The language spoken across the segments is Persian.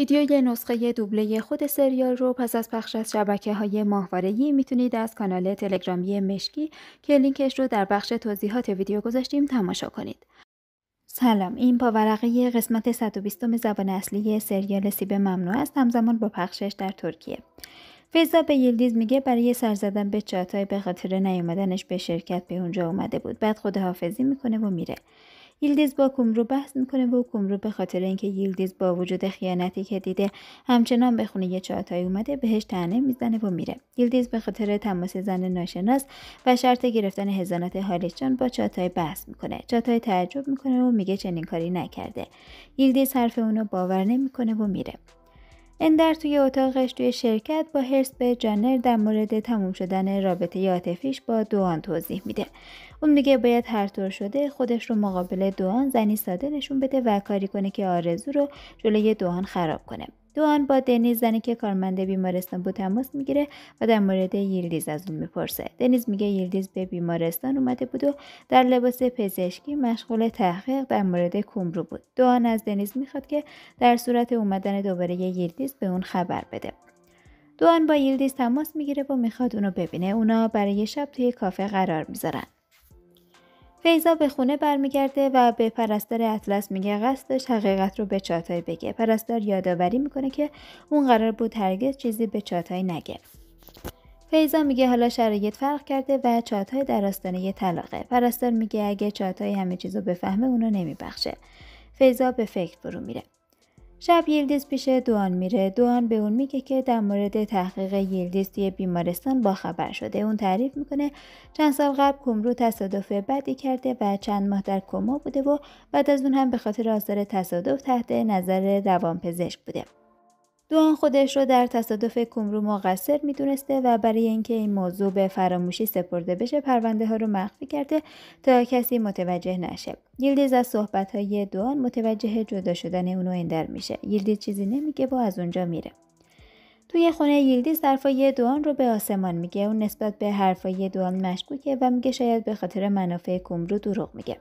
ویدیوی نسخه دوبله خود سریال رو پس از پخش از شبکه های ماهوارهی میتونید از کانال تلگرامی مشکی که لینکش رو در بخش توضیحات ویدیو گذاشتیم تماشا کنید. سلام این پاورقه قسمت 120 زبان اصلی سریال سیب ممنوع است همزمان با پخشش در ترکیه. فیزا به یلدیز میگه برای سر زدن به چاتای به خاطر نیومدنش به شرکت به اونجا اومده بود بعد خود حافظی میکنه و میره یلدیز با کومرو بحث میکنه و کومرو به خاطر اینکه یلدیز با وجود خیانتی که دیده همچنان به خونه چاتای اومده بهش تنه میزنه و میره یلدیز به خاطر تماس زن ناشناس و شرط گرفتن هزانت جان با چاتای بحث میکنه چاتای تعجب میکنه و میگه چنین کاری نکرده یلدیز حرف اونو باور نمیکنه و میره اندر توی اتاقش توی شرکت با هرس به جنر در مورد تموم شدن رابطه عاطفیش با دوان توضیح میده اون میگه باید هر طور شده خودش رو مقابل دوان زنی ساده نشون بده و کاری کنه که آرزو رو جلوی دوان خراب کنه دوان با دنیز زنی که کارمند بیمارستان بود تماس میگیره و در مورد یلدیز از اون میپرسه دنیز میگه یلدیز به بیمارستان اومده بود و در لباس پزشکی مشغول تحقیق در مورد کومرو بود دوان از دنیز میخواد که در صورت اومدن دوباره یلدیز به اون خبر بده دوان با یلدیز تماس میگیره و میخواد اونو ببینه اونا برای شب توی کافه قرار میذارن فیزا به خونه برمیگرده و به پرستار اطلس میگه قصدش حقیقت رو به چاتای بگه پرستار یادآوری میکنه که اون قرار بود هرگز چیزی به چاتای نگه فیزا میگه حالا شرایط فرق کرده و چاتای در آستانه یه طلاقه پرستار میگه اگه چاتای همه چیزو بفهمه اونو نمیبخشه فیزا به فکر فرو میره شب یلدیز پیش دوان میره دوان به اون میگه که در مورد تحقیق یلدیز توی بیمارستان باخبر شده اون تعریف میکنه چند سال قبل کمرو تصادف بدی کرده و چند ماه در کما بوده و بعد از اون هم به خاطر آثار تصادف تحت نظر روانپزشک بوده دوان خودش رو در تصادف کومرو مقصر میدونسته و برای اینکه این موضوع به فراموشی سپرده بشه پرونده ها رو مخفی کرده تا کسی متوجه نشه یلدیز از صحبت های دوان متوجه جدا شدن اونو اندر میشه یلدیز چیزی نمیگه با از اونجا میره توی خونه یلدیز حرفای دوان رو به آسمان میگه اون نسبت به حرفای دوان مشکوکه و میگه شاید به خاطر منافع کومرو دروغ میگه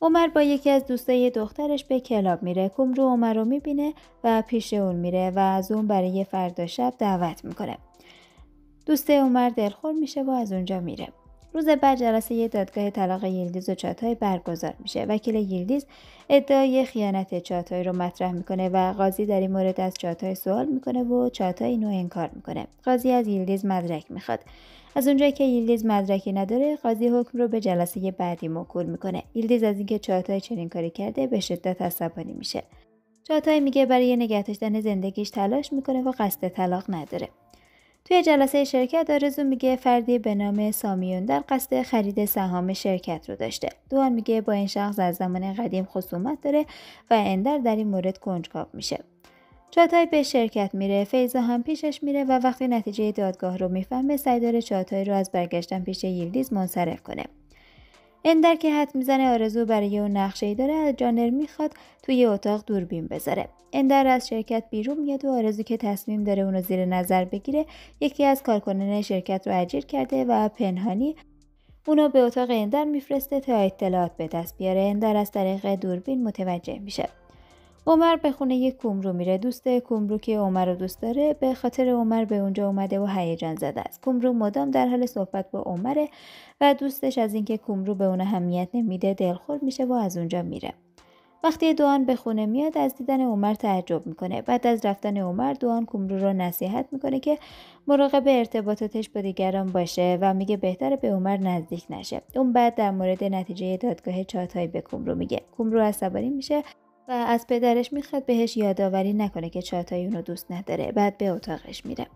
عمر با یکی از دوستای دخترش به کلاب میره کمرو عمر رو میبینه و پیش اون میره و از اون برای فردا شب دعوت میکنه دوست عمر دلخور میشه و از اونجا میره روز بعد جلسه دادگاه طلاق یلدیز و چاتای برگزار میشه وکیل یلدیز ادعای خیانت چاتای رو مطرح میکنه و قاضی در این مورد از چاتای سوال میکنه و چاتای اینو انکار میکنه قاضی از یلدیز مدرک میخواد از اونجایی که یلدیز مدرکی نداره قاضی حکم رو به جلسه بعدی موکول میکنه یلدیز از اینکه چاتای چنین کاری کرده به شدت عصبانی میشه چاتای میگه برای نگه زندگیش تلاش میکنه و قصد طلاق نداره توی جلسه شرکت آرزو میگه فردی به نام سامیون در قصد خرید سهام شرکت رو داشته دوان میگه با این شخص از زمان قدیم خصومت داره و اندر در این مورد کنجکاو میشه چاتای به شرکت میره فیزا هم پیشش میره و وقتی نتیجه دادگاه رو میفهمه سعی داره چاتای رو از برگشتن پیش یلدیز منصرف کنه اندر که حد میزنه آرزو برای یه نقشه ای داره جانر میخواد توی اتاق دوربین بذاره اندر از شرکت بیرون میاد و آرزو که تصمیم داره اونو زیر نظر بگیره یکی از کارکنان شرکت رو اجیر کرده و پنهانی اونو به اتاق اندر میفرسته تا اطلاعات به دست بیاره اندر از طریق دوربین متوجه میشه عمر به خونه یک کومرو میره دوست کومرو که عمر رو دوست داره به خاطر عمر به اونجا اومده و هیجان زده است کومرو مدام در حال صحبت با عمره و دوستش از اینکه کومرو به اون اهمیت نمیده دلخور میشه و از اونجا میره وقتی دوان به خونه میاد از دیدن عمر تعجب میکنه بعد از رفتن عمر دوان کومرو را نصیحت میکنه که مراقب ارتباطاتش با دیگران باشه و میگه بهتره به عمر نزدیک نشه اون بعد در مورد نتیجه دادگاه چاتای به کومرو میگه کومرو عصبانی میشه و از پدرش میخواد بهش یادآوری نکنه که چاتای اونو دوست نداره بعد به اتاقش میره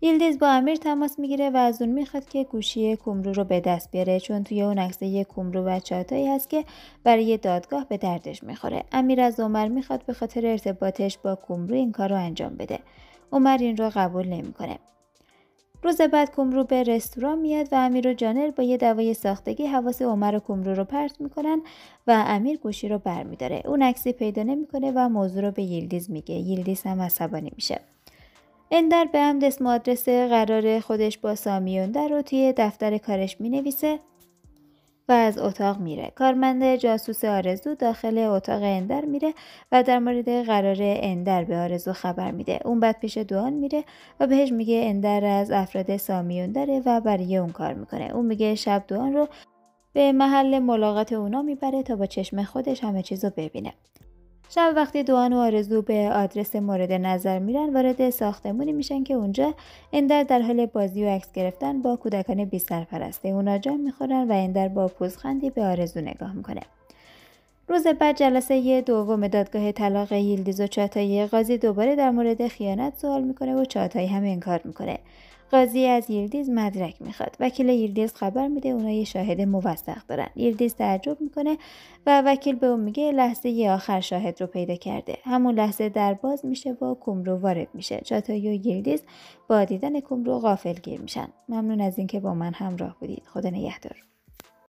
یلدیز با امیر تماس میگیره و از اون میخواد که گوشی کومرو رو به دست بیاره چون توی اون یه کومرو و چاتایی هست که برای دادگاه به دردش میخوره امیر از عمر میخواد به خاطر ارتباطش با کومرو این کار رو انجام بده عمر این رو قبول نمیکنه روز بعد کمرو به رستوران میاد و امیر و جانر با یه دوای ساختگی حواس عمر و کمرو رو پرت میکنن و امیر گوشی رو برمیداره اون عکسی پیدا نمیکنه و موضوع رو به یلدیز میگه یلدیز هم عصبانی میشه اندر به هم دست آدرس قرار خودش با سامیون در رو توی دفتر کارش مینویسه و از اتاق میره کارمند جاسوس آرزو داخل اتاق اندر میره و در مورد قرار اندر به آرزو خبر میده اون بعد پیش دوان میره و بهش میگه اندر از افراد سامیون داره و برای اون کار میکنه اون میگه شب دوان رو به محل ملاقات اونا میبره تا با چشم خودش همه چیز رو ببینه شب وقتی دوان و آرزو به آدرس مورد نظر میرن وارد ساختمونی میشن که اونجا اندر در حال بازی و عکس گرفتن با کودکان بی اونا جا میخورن و اندر با پوزخندی به آرزو نگاه میکنه روز بعد جلسه دوم دادگاه طلاق یلدیز و چاتایی قاضی دوباره در مورد خیانت سوال میکنه و چاتایی هم انکار میکنه قاضی از یلدیز مدرک میخواد وکیل یلدیز خبر میده اونا یه شاهد موثق دارن یلدیز تعجب میکنه و وکیل به اون میگه لحظه یه آخر شاهد رو پیدا کرده همون لحظه در باز میشه و کومرو وارد میشه چاتایی و یلدیز با دیدن کومرو غافلگیر میشن ممنون از اینکه با من همراه بودید خدا